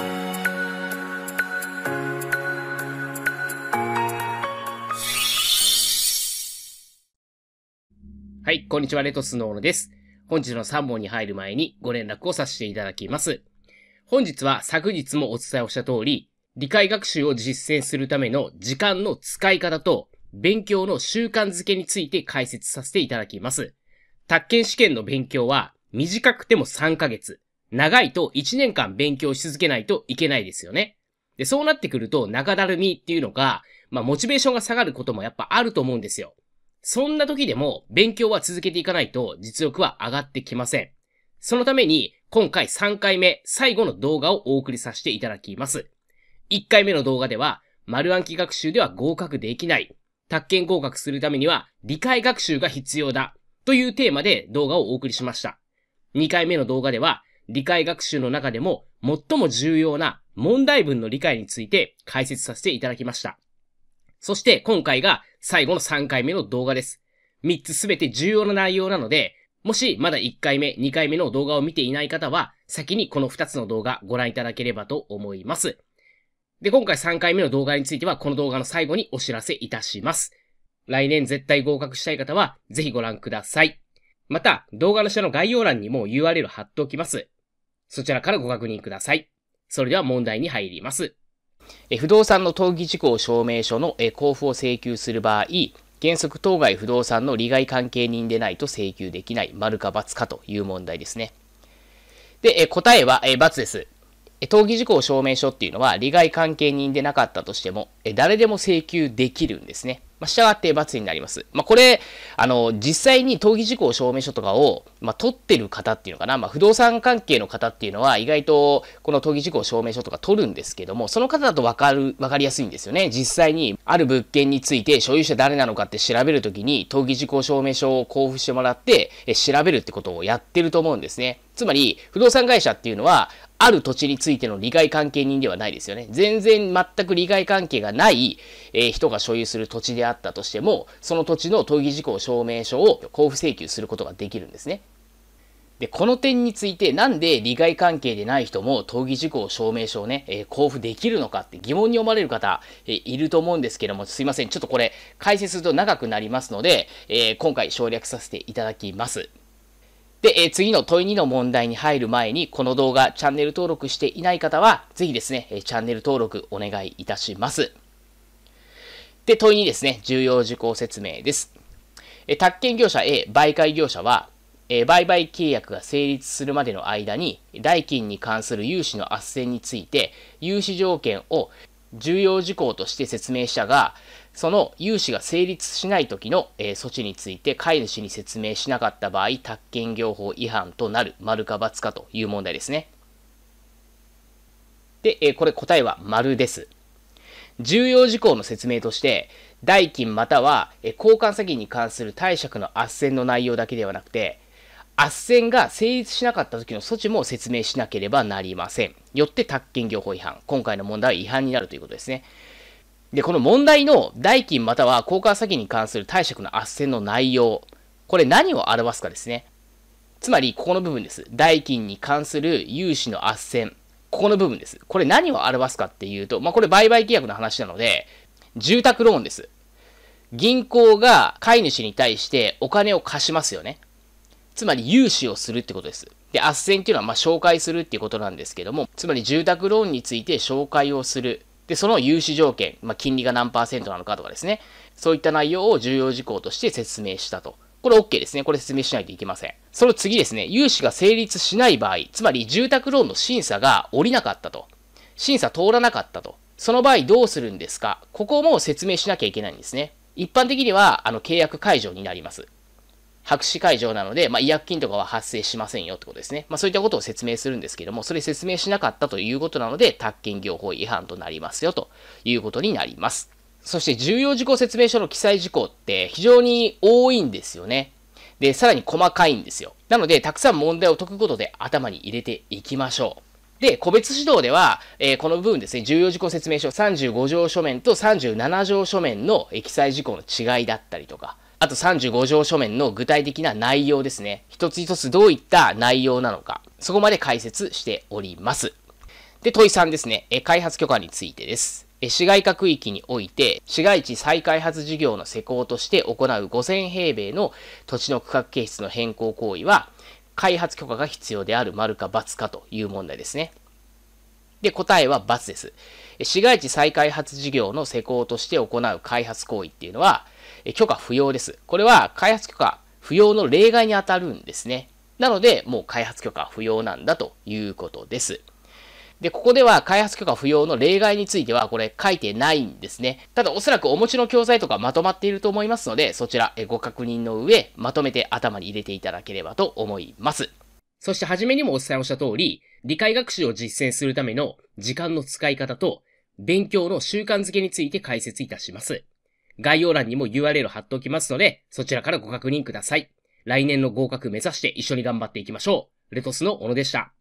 はい、こんにちは、レトスノーノです。本日の3本に入る前にご連絡をさせていただきます。本日は昨日もお伝えをした通り、理解学習を実践するための時間の使い方と勉強の習慣づけについて解説させていただきます。宅建試験の勉強は短くても3ヶ月、長いと1年間勉強し続けないといけないですよね。で、そうなってくると長だるみっていうのが、まあモチベーションが下がることもやっぱあると思うんですよ。そんな時でも勉強は続けていかないと実力は上がってきません。そのために今回3回目最後の動画をお送りさせていただきます。1回目の動画では丸暗記学習では合格できない。宅建合格するためには理解学習が必要だというテーマで動画をお送りしました。2回目の動画では理解学習の中でも最も重要な問題文の理解について解説させていただきました。そして今回が最後の3回目の動画です。3つすべて重要な内容なので、もしまだ1回目、2回目の動画を見ていない方は、先にこの2つの動画ご覧いただければと思います。で、今回3回目の動画については、この動画の最後にお知らせいたします。来年絶対合格したい方は、ぜひご覧ください。また、動画の下の概要欄にも URL 貼っておきます。そちらからご確認ください。それでは問題に入ります。不動産の登記事項証明書の交付を請求する場合、原則当該不動産の利害関係人でないと請求できない、丸か×かという問題ですね。で、答えは×です。登記事項証明書っていうのは利害関係人でなかったとしても、誰でも請求できるんですね。まあ、って罰になります。まあ、これ、あの、実際に登記事項証明書とかを、まあ、取ってる方っていうのかな、まあ、不動産関係の方っていうのは、意外と、この登記事項証明書とか取るんですけども、その方だとわかる、わかりやすいんですよね。実際に、ある物件について所有者誰なのかって調べるときに、登記事項証明書を交付してもらって、え調べるってことをやってると思うんですね。つまり、不動産会社っていうのは、ある土地についての利害関係人ではないですよね。全然全く利害関係がない、えー、人が所有する土地であったとしても、その土地の登記事項証明書を交付請求することができるんですね。で、この点について、なんで利害関係でない人も登記事項証明書をね、えー、交付できるのかって疑問に思われる方、えー、いると思うんですけども、すいません。ちょっとこれ、解説すると長くなりますので、え今回省略させていただきます。で、え次の問い2の問題に入る前に、この動画、チャンネル登録していない方は、ぜひですね、チャンネル登録お願いいたします。で、問い2ですね、重要事項説明です。え宅建業者 A、媒介業者は、え売買契約が成立するまでの間に、代金に関する融資の斡旋について、融資条件を重要事項として説明したが、その融資が成立しない時の、えー、措置について飼い主に説明しなかった場合、宅建業法違反となる、丸か×かという問題ですね。で、えー、これ答えは丸です。重要事項の説明として、代金または交換詐欺に関する貸借の斡旋の内容だけではなくて、斡旋が成立しなかった時の措置も説明しなければなりません。よって宅建業法違反。今回の問題は違反になるということですね。で、この問題の代金または交換詐欺に関する貸借の斡旋の内容。これ何を表すかですね。つまり、ここの部分です。代金に関する融資の斡旋。ここの部分です。これ何を表すかっていうと、まあ、これ売買契約の話なので、住宅ローンです。銀行が飼い主に対してお金を貸しますよね。つまり融資をするってことです。で、斡旋っていうのは、ま紹介するっていうことなんですけども、つまり住宅ローンについて紹介をする。で、その融資条件、まあ、金利が何パーセントなのかとかですね、そういった内容を重要事項として説明したと。これ OK ですね。これ説明しないといけません。その次ですね、融資が成立しない場合、つまり住宅ローンの審査が下りなかったと。審査通らなかったと。その場合どうするんですかここも説明しなきゃいけないんですね。一般的には、あの、契約解除になります。白紙会場なので、まあ、違約金とかは発生しませんよってことですね。まあ、そういったことを説明するんですけども、それ説明しなかったということなので、宅建業法違反となりますよということになります。そして重要事項説明書の記載事項って非常に多いんですよね。で、さらに細かいんですよ。なので、たくさん問題を解くことで頭に入れていきましょう。で、個別指導では、えー、この部分ですね、重要事項説明書35条書面と37条書面の記載事項の違いだったりとか、あと35条書面の具体的な内容ですね。一つ一つどういった内容なのか、そこまで解説しております。で、問い3ですね。開発許可についてです。市街化区域において、市街地再開発事業の施行として行う5000平米の土地の区画形質の変更行為は、開発許可が必要である丸か×かという問題ですね。で、答えは×です。市街地再開発事業の施行として行う開発行為っていうのは、許可不要です。これは開発許可不要の例外に当たるんですね。なので、もう開発許可不要なんだということです。で、ここでは開発許可不要の例外についてはこれ書いてないんですね。ただおそらくお持ちの教材とかまとまっていると思いますので、そちらご確認の上、まとめて頭に入れていただければと思います。そして初めにもお伝えをした通り、理解学習を実践するための時間の使い方と、勉強の習慣づけについて解説いたします。概要欄にも URL 貼っておきますので、そちらからご確認ください。来年の合格目指して一緒に頑張っていきましょう。レトスの小野でした。